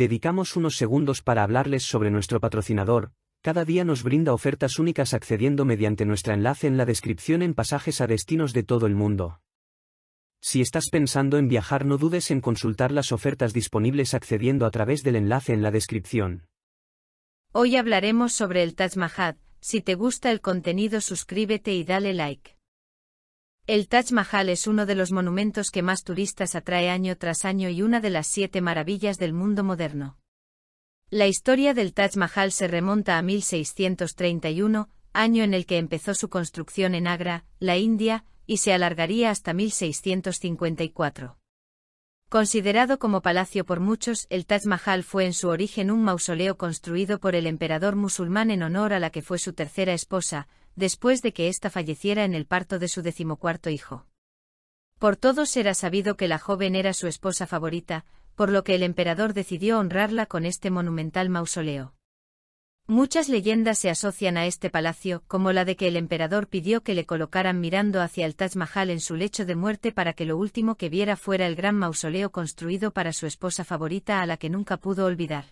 Dedicamos unos segundos para hablarles sobre nuestro patrocinador, cada día nos brinda ofertas únicas accediendo mediante nuestro enlace en la descripción en pasajes a destinos de todo el mundo. Si estás pensando en viajar no dudes en consultar las ofertas disponibles accediendo a través del enlace en la descripción. Hoy hablaremos sobre el Taj Mahal, si te gusta el contenido suscríbete y dale like. El Taj Mahal es uno de los monumentos que más turistas atrae año tras año y una de las siete maravillas del mundo moderno. La historia del Taj Mahal se remonta a 1631, año en el que empezó su construcción en Agra, la India, y se alargaría hasta 1654. Considerado como palacio por muchos, el Taj Mahal fue en su origen un mausoleo construido por el emperador musulmán en honor a la que fue su tercera esposa, después de que ésta falleciera en el parto de su decimocuarto hijo. Por todos era sabido que la joven era su esposa favorita, por lo que el emperador decidió honrarla con este monumental mausoleo. Muchas leyendas se asocian a este palacio, como la de que el emperador pidió que le colocaran mirando hacia el Taj Mahal en su lecho de muerte para que lo último que viera fuera el gran mausoleo construido para su esposa favorita a la que nunca pudo olvidar.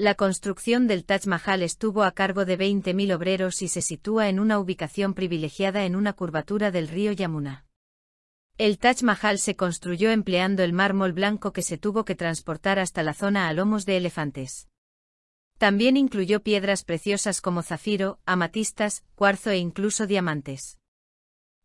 La construcción del Taj Mahal estuvo a cargo de 20.000 obreros y se sitúa en una ubicación privilegiada en una curvatura del río Yamuna. El Taj Mahal se construyó empleando el mármol blanco que se tuvo que transportar hasta la zona a lomos de elefantes. También incluyó piedras preciosas como zafiro, amatistas, cuarzo e incluso diamantes.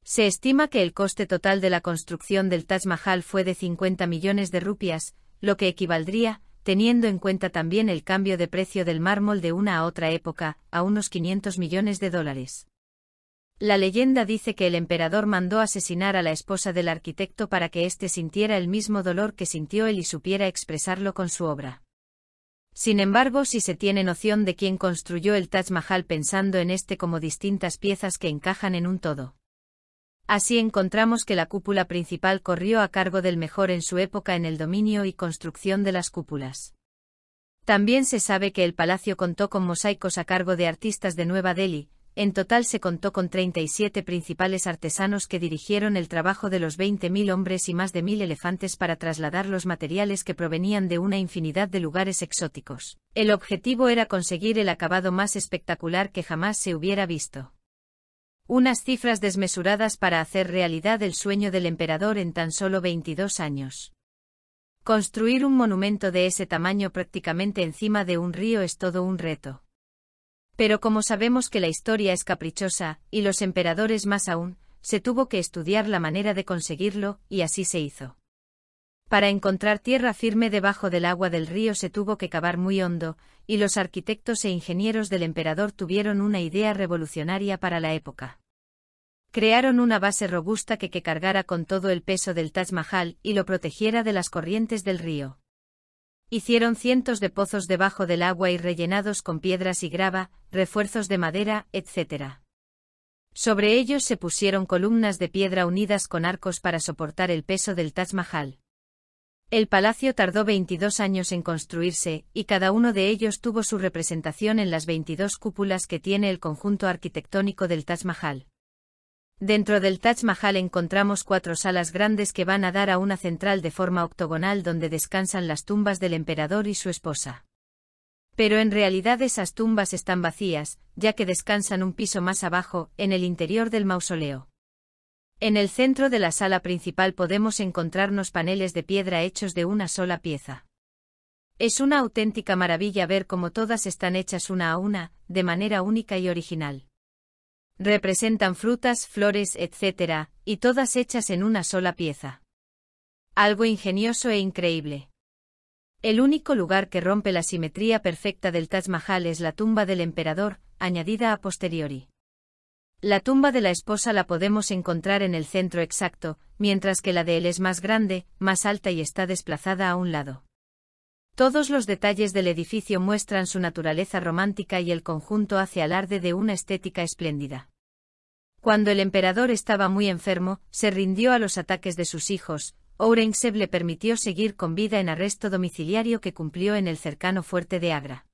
Se estima que el coste total de la construcción del Taj Mahal fue de 50 millones de rupias, lo que equivaldría, teniendo en cuenta también el cambio de precio del mármol de una a otra época, a unos 500 millones de dólares. La leyenda dice que el emperador mandó asesinar a la esposa del arquitecto para que éste sintiera el mismo dolor que sintió él y supiera expresarlo con su obra. Sin embargo, si se tiene noción de quién construyó el Taj Mahal pensando en este como distintas piezas que encajan en un todo, Así encontramos que la cúpula principal corrió a cargo del mejor en su época en el dominio y construcción de las cúpulas. También se sabe que el palacio contó con mosaicos a cargo de artistas de Nueva Delhi, en total se contó con 37 principales artesanos que dirigieron el trabajo de los 20.000 hombres y más de 1.000 elefantes para trasladar los materiales que provenían de una infinidad de lugares exóticos. El objetivo era conseguir el acabado más espectacular que jamás se hubiera visto. Unas cifras desmesuradas para hacer realidad el sueño del emperador en tan solo 22 años. Construir un monumento de ese tamaño prácticamente encima de un río es todo un reto. Pero como sabemos que la historia es caprichosa, y los emperadores más aún, se tuvo que estudiar la manera de conseguirlo, y así se hizo. Para encontrar tierra firme debajo del agua del río se tuvo que cavar muy hondo, y los arquitectos e ingenieros del emperador tuvieron una idea revolucionaria para la época. Crearon una base robusta que, que cargara con todo el peso del Taj Mahal y lo protegiera de las corrientes del río. Hicieron cientos de pozos debajo del agua y rellenados con piedras y grava, refuerzos de madera, etc. Sobre ellos se pusieron columnas de piedra unidas con arcos para soportar el peso del Taj Mahal. El palacio tardó 22 años en construirse, y cada uno de ellos tuvo su representación en las 22 cúpulas que tiene el conjunto arquitectónico del Taj Mahal. Dentro del Taj Mahal encontramos cuatro salas grandes que van a dar a una central de forma octogonal donde descansan las tumbas del emperador y su esposa. Pero en realidad esas tumbas están vacías, ya que descansan un piso más abajo, en el interior del mausoleo. En el centro de la sala principal podemos encontrarnos paneles de piedra hechos de una sola pieza. Es una auténtica maravilla ver cómo todas están hechas una a una, de manera única y original. Representan frutas, flores, etc., y todas hechas en una sola pieza. Algo ingenioso e increíble. El único lugar que rompe la simetría perfecta del Taj Mahal es la tumba del emperador, añadida a posteriori. La tumba de la esposa la podemos encontrar en el centro exacto, mientras que la de él es más grande, más alta y está desplazada a un lado. Todos los detalles del edificio muestran su naturaleza romántica y el conjunto hace alarde de una estética espléndida. Cuando el emperador estaba muy enfermo, se rindió a los ataques de sus hijos, Aurangzeb le permitió seguir con vida en arresto domiciliario que cumplió en el cercano fuerte de Agra.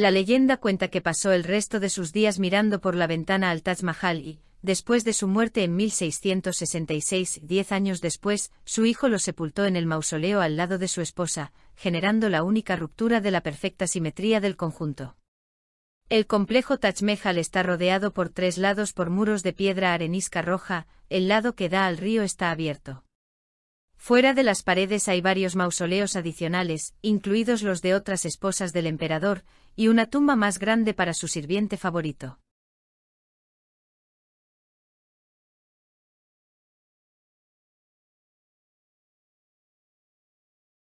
La leyenda cuenta que pasó el resto de sus días mirando por la ventana al Taj Mahal y, después de su muerte en 1666, diez años después, su hijo lo sepultó en el mausoleo al lado de su esposa, generando la única ruptura de la perfecta simetría del conjunto. El complejo Taj Mahal está rodeado por tres lados por muros de piedra arenisca roja, el lado que da al río está abierto. Fuera de las paredes hay varios mausoleos adicionales, incluidos los de otras esposas del emperador, y una tumba más grande para su sirviente favorito.